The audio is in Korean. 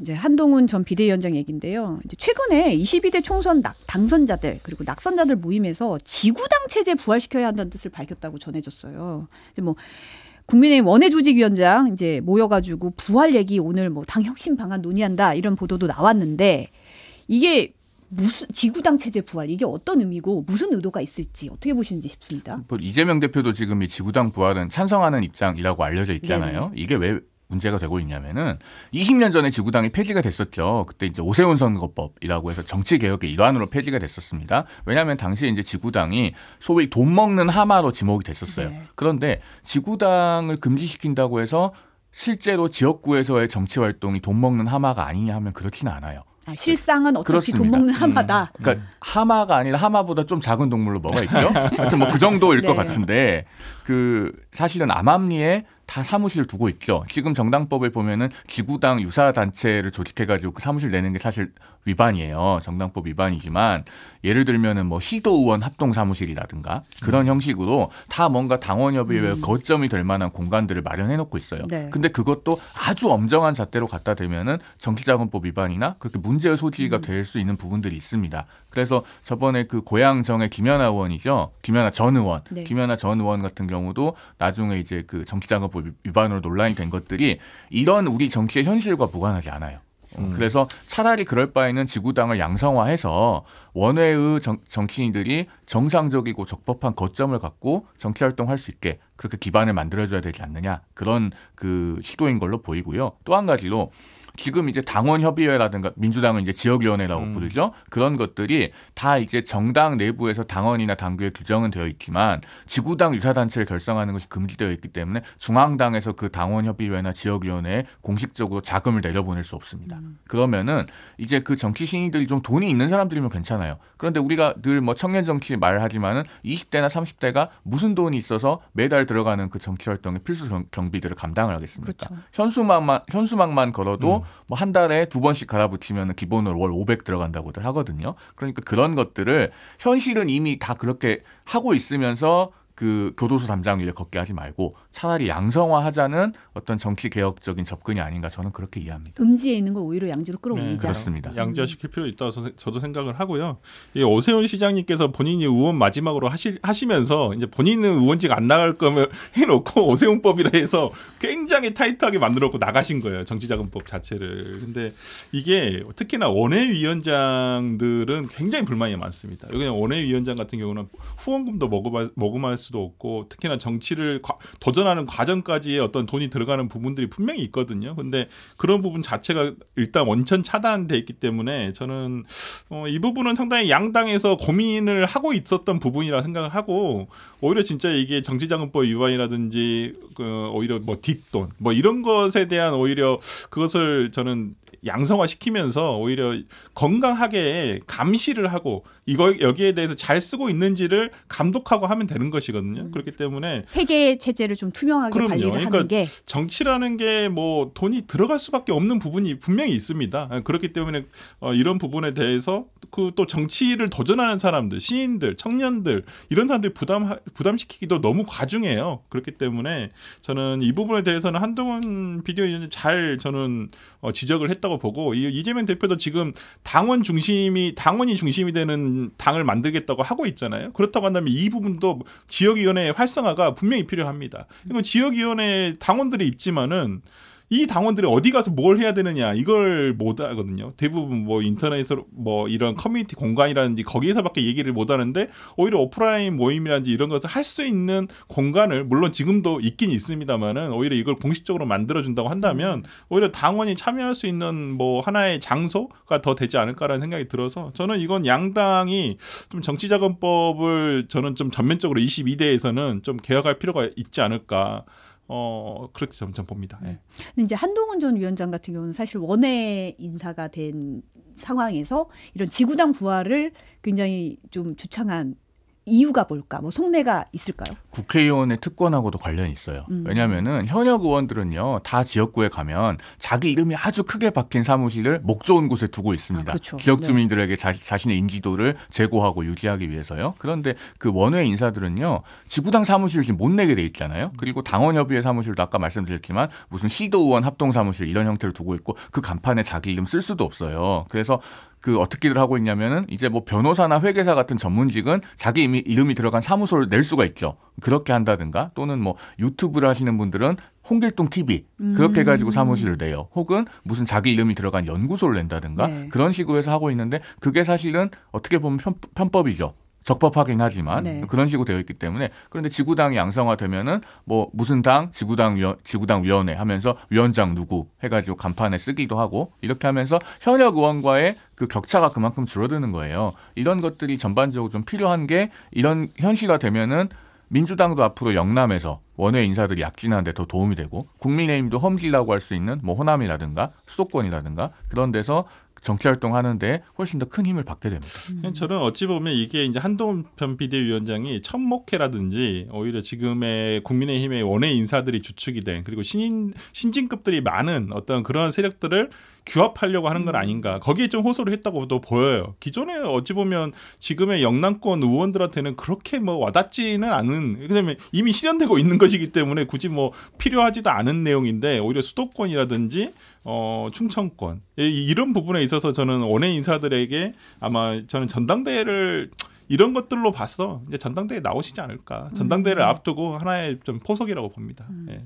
이제 한동훈 전 비대위원장 얘긴데요. 이제 최근에 22대 총선 낙, 당선자들 그리고 낙선자들 모임에서 지구당 체제 부활시켜야 한다는 뜻을 밝혔다고 전해졌어요. 이제 뭐 국민의힘 원외조직위원장 이제 모여가지고 부활 얘기 오늘 뭐 당 혁신 방안 논의한다 이런 보도도 나왔는데 이게 무슨 지구당 체제 부활 이게 어떤 의미고 무슨 의도가 있을지 어떻게 보시는지 싶습니다. 뭐 이재명 대표도 지금 이 지구당 부활은 찬성하는 입장이라고 알려져 있잖아요. 네네. 이게 왜 문제가 되고 있냐면은 20년 전에 지구당이 폐지가 됐었죠. 그때 이제 오세훈 선거법이라고 해서 정치 개혁의 일환으로 폐지가 됐었습니다. 왜냐하면 당시 이제 지구당이 소위 돈 먹는 하마로 지목이 됐었어요. 네. 그런데 지구당을 금지시킨다고 해서 실제로 지역구에서의 정치 활동이 돈 먹는 하마가 아니냐 하면 그렇지는 않아요. 아, 실상은 어차피 그렇습니다. 돈 먹는 음. 하마다. 그러니까 음. 그러니까 하마가 아니라 하마보다 좀 작은 동물로 뭐가 있죠? 하여튼 뭐 그 정도일 네. 것 같은데 그 사실은 암암리에 다 사무실 두고 있죠. 지금 정당법을 보면은 지구당 유사 단체를 조직해가지고 그 사무실 내는 게 사실 위반이에요. 정당법 위반이지만 예를 들면은 뭐 시도 의원 합동 사무실이라든가 그런 음. 형식으로 다 뭔가 당원협의회 음. 거점이 될 만한 공간들을 마련해 놓고 있어요. 네. 근데 그것도 아주 엄정한 잣대로 갖다 대면은 정치자금법 위반이나 그렇게 문제의 소지가 음. 될수 있는 부분들이 있습니다. 그래서 저번에 그 고양정의 김연아 의원이죠. 김연아 전 의원, 네. 김연아 전 의원 같은 경우도 나중에 이제 그 정치자금 민주법 뭐 위반으로 논란이 된 것들이 이런 우리 정치의 현실과 무관하지 않아요. 음. 그래서 차라리 그럴 바에는 지구당을 양성화해서 원외의 정, 정치인들이 정상적이고 적법한 거점을 갖고 정치 활동할 수 있게 그렇게 기반을 만들어줘야 되지 않느냐 그런 그 시도인 걸로 보이고요. 또 한 가지로 지금 이제 당원협의회라든가 민주당은 이제 지역위원회라고 음. 부르죠. 그런 것들이 다 이제 정당 내부에서 당원이나 당규에 규정은 되어 있지만 지구당 유사단체를 결성하는 것이 금지되어 있기 때문에 중앙당에서 그 당원협의회나 지역위원회에 공식적으로 자금을 내려보낼 수 없습니다. 음. 그러면은 이제 그 정치 신인들이 좀 돈이 있는 사람들이면 괜찮아요. 그런데 우리가 늘 뭐 청년 정치 말하지만은 20대나 30대가 무슨 돈이 있어서 매달 들어가는 그 정치 활동의 필수 경비들을 감당을 하겠습니까? 그렇죠. 현수막만 현수막만 걸어도 음. 뭐한 달에 두 번씩 갈아붙이면 기본으로 월 500 들어간다고들 하거든요. 그러니까 그런 것들을 현실은 이미 다 그렇게 하고 있으면서 그 교도소 담장 위를 걷게 하지 말고 차라리 양성화하자는 어떤 정치 개혁적인 접근이 아닌가 저는 그렇게 이해합니다. 음지에 있는 거 오히려 양지로 끌어올리자. 네, 그렇습니다. 양지화시킬 필요 있다고 저도 생각을 하고요. 이 오세훈 시장님께서 본인이 의원 마지막으로 하시, 하시면서 이제 본인은 의원직 안 나갈 거면 해놓고 오세훈법이라 해서 굉장히 타이트하게 만들었고 나가신 거예요. 정치자금법 자체를. 근데 이게 특히나 원외위원장들은 굉장히 불만이 많습니다. 여기 원외위원장 같은 경우는 후원금도 먹어할 수도 없고 특히나 정치를 도전하는 과정까지의 어떤 돈이 들어가는 부분들이 분명히 있거든요. 근데 그런 부분 자체가 일단 원천 차단돼 있기 때문에 저는 어, 이 부분은 상당히 양당에서 고민을 하고 있었던 부분이라 생각을 하고 오히려 진짜 이게 정치자금법 위반이라든지 그 오히려 뭐 뒷돈 뭐 이런 것에 대한 오히려 그것을 저는 양성화 시키면서 오히려 건강하게 감시를 하고 이거 여기에 대해서 잘 쓰고 있는지를 감독하고 하면 되는 것이거든요. 음. 그렇기 때문에 회계 체제를 좀 투명하게 그럼요. 관리를 그러니까 게 정치라는 게 뭐 돈이 들어갈 수밖에 없는 부분이 분명히 있습니다. 그렇기 때문에 어, 이런 부분에 대해서 그 또 정치를 도전하는 사람들, 시인들, 청년들 이런 사람들이 부담 부담시키기도 너무 과중해요. 그렇기 때문에 저는 이 부분에 대해서는 한동훈 비대위원이 잘 저는 어, 지적을 했다고 있다고 보고 이재명 대표도 지금 당원 중심이 당원이 중심이 되는 당을 만들겠다고 하고 있잖아요. 그렇다고 한다면 이 부분도 지역위원회 활성화가 분명히 필요합니다. 이거 지역위원회 당원들이 있지만은 이 당원들이 어디 가서 뭘 해야 되느냐 이걸 못 하거든요. 대부분 뭐 인터넷으로 뭐 이런 커뮤니티 공간이라든지 거기에서밖에 얘기를 못 하는데 오히려 오프라인 모임이라든지 이런 것을 할 수 있는 공간을 물론 지금도 있긴 있습니다만은 오히려 이걸 공식적으로 만들어준다고 한다면 오히려 당원이 참여할 수 있는 뭐 하나의 장소가 더 되지 않을까라는 생각이 들어서 저는 이건 양당이 좀 정치자금법을 저는 좀 전면적으로 22대에서는 좀 개혁할 필요가 있지 않을까. 어 그렇게 점점 봅니다. 네. 예. 근데 이제 한동훈 전 위원장 같은 경우는 사실 원외 인사가 된 상황에서 이런 지구당 부활을 굉장히 좀 주창한 이유가 뭘까? 뭐 속내가 있을까요? 국회의원의 특권하고도 관련이 있어요. 음. 왜냐면 현역 의원들은요, 다 지역구에 가면 자기 이름이 아주 크게 박힌 사무실을 목 좋은 곳에 두고 있습니다. 아, 그렇죠. 지역 네. 주민들에게 네. 자, 신의 인지도를 제고하고 유지하기 위해서요. 그런데 그 원외 인사들은요, 지구당 사무실을 지금 못 내게 돼 있잖아요. 그리고 당원협의회 사무실도 아까 말씀드렸지만 무슨 시도 의원 합동 사무실 이런 형태를 두고 있고 그 간판에 자기 이름 쓸 수도 없어요. 그래서 그 어떻게들 하고 있냐면은 이제 뭐 변호사나 회계사 같은 전문직은 자기 이미 이름이 들어간 사무소를 낼 수가 있죠. 그렇게 한다든가 또는 뭐 유튜브를 하시는 분들은 홍길동 TV 그렇게 음. 해가지고 사무실을 내요. 혹은 무슨 자기 이름이 들어간 연구소를 낸다든가 네. 그런 식으로 해서 하고 있는데 그게 사실은 어떻게 보면 편, 편법이죠. 적법하긴 하지만 네. 그런 식으로 되어 있기 때문에 그런데 지구당이 양성화되면은 뭐 무슨 당 지구당 위원 지구당 위원회 하면서 위원장 누구 해가지고 간판에 쓰기도 하고 이렇게 하면서 현역 의원과의 그 격차가 그만큼 줄어드는 거예요. 이런 것들이 전반적으로 좀 필요한 게 이런 현실화 되면은 민주당도 앞으로 영남에서 원외 인사들이 약진하는데 더 도움이 되고 국민의힘도 험지라고 할 수 있는 뭐 호남이라든가 수도권이라든가 그런 데서 정치 활동하는데 훨씬 더 큰 힘을 받게 됩니다. 음. 저는 어찌 보면 이게 이제 한동훈 비대위원장이 천목회라든지 오히려 지금의 국민의힘의 원외 인사들이 주축이 된 그리고 신인 신진급들이 많은 어떤 그런 세력들을 규합하려고 하는 건 음. 아닌가 거기에 좀 호소를 했다고도 보여요. 기존에 어찌 보면 지금의 영남권 의원들한테는 그렇게 뭐 와닿지는 않은 왜냐면 이미 실현되고 있는 것이기 때문에 굳이 뭐 필요하지도 않은 내용인데 오히려 수도권이라든지 어, 충청권 이런 부분에 있어서 저는 원외 인사들에게 아마 저는 전당대회를 이런 것들로 봤어 이제 전당대회 나오시지 않을까. 전당대회를 음. 앞두고 하나의 좀 포석이라고 봅니다. 음. 예.